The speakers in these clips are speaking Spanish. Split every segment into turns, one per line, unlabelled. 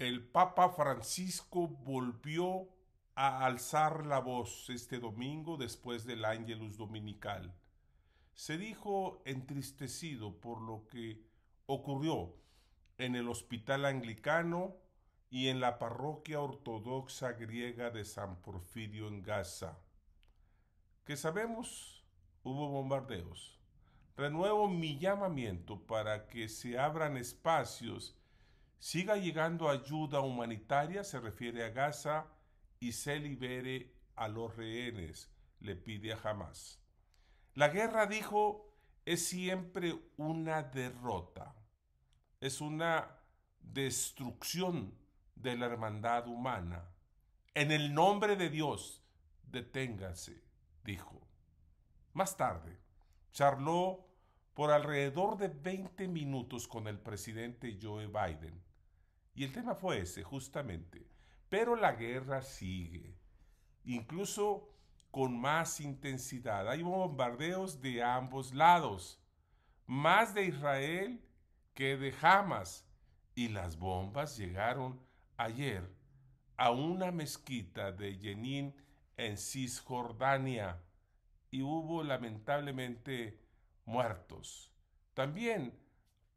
el Papa Francisco volvió a alzar la voz este domingo después del Ángelus Dominical. Se dijo entristecido por lo que ocurrió en el hospital anglicano y en la parroquia ortodoxa griega de San Porfirio en Gaza. Que sabemos, hubo bombardeos. Renuevo mi llamamiento para que se abran espacios siga llegando ayuda humanitaria, se refiere a Gaza, y se libere a los rehenes, le pide a Hamas. La guerra, dijo, es siempre una derrota, es una destrucción de la hermandad humana. En el nombre de Dios, deténganse, dijo. Más tarde, charló por alrededor de 20 minutos con el presidente Joe Biden y el tema fue ese, justamente. Pero la guerra sigue, incluso con más intensidad. Hay bombardeos de ambos lados, más de Israel que de Hamas. Y las bombas llegaron ayer a una mezquita de Jenin en Cisjordania y hubo lamentablemente muertos. También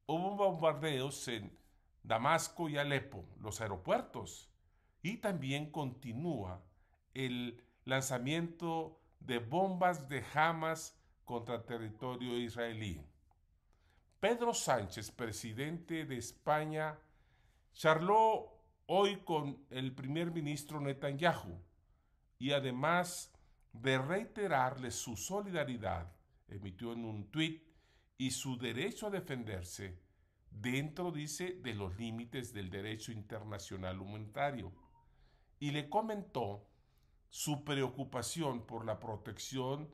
hubo bombardeos en Damasco y Alepo, los aeropuertos, y también continúa el lanzamiento de bombas de Hamas contra territorio israelí. Pedro Sánchez, presidente de España, charló hoy con el primer ministro Netanyahu y además de reiterarle su solidaridad, emitió en un tuit y su derecho a defenderse, dentro, dice, de los límites del derecho internacional humanitario, y le comentó su preocupación por la protección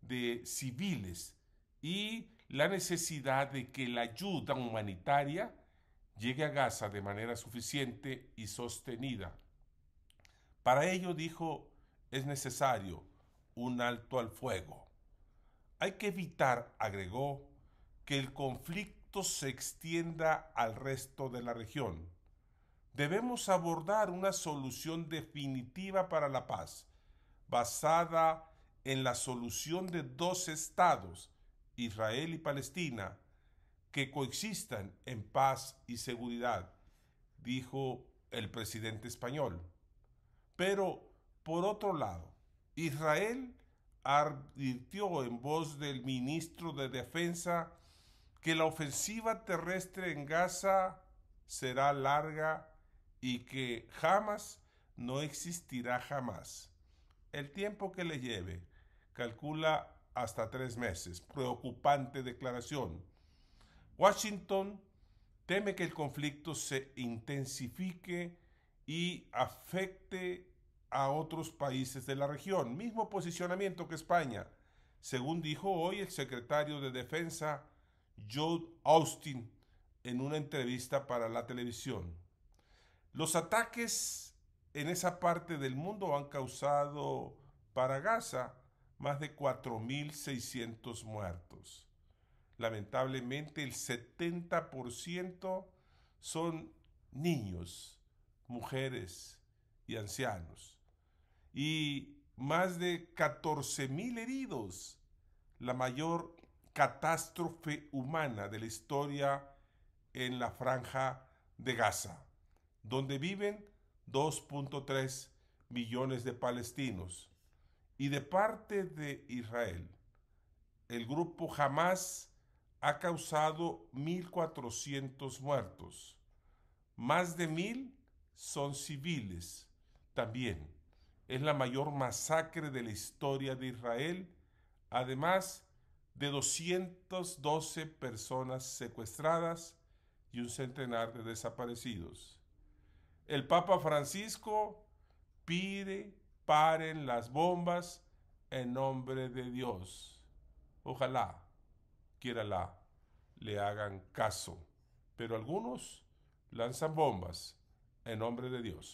de civiles y la necesidad de que la ayuda humanitaria llegue a Gaza de manera suficiente y sostenida. Para ello, dijo, es necesario un alto al fuego. Hay que evitar, agregó, que el conflicto se extienda al resto de la región. Debemos abordar una solución definitiva para la paz, basada en la solución de dos estados, Israel y Palestina, que coexistan en paz y seguridad, dijo el presidente español. Pero, por otro lado, Israel advirtió en voz del ministro de Defensa que la ofensiva terrestre en Gaza será larga y que jamás no existirá jamás. El tiempo que le lleve calcula hasta tres meses. Preocupante declaración. Washington teme que el conflicto se intensifique y afecte a otros países de la región. Mismo posicionamiento que España, según dijo hoy el secretario de Defensa Joe Austin en una entrevista para la televisión. Los ataques en esa parte del mundo han causado para Gaza más de 4.600 muertos. Lamentablemente el 70% son niños, mujeres y ancianos. Y más de 14.000 heridos, la mayor catástrofe humana de la historia en la franja de Gaza, donde viven 2.3 millones de palestinos. Y de parte de Israel, el grupo Hamas ha causado 1.400 muertos. Más de 1.000 son civiles también. Es la mayor masacre de la historia de Israel. Además, de 212 personas secuestradas y un centenar de desaparecidos. El Papa Francisco pide paren las bombas en nombre de Dios. Ojalá, la, le hagan caso. Pero algunos lanzan bombas en nombre de Dios.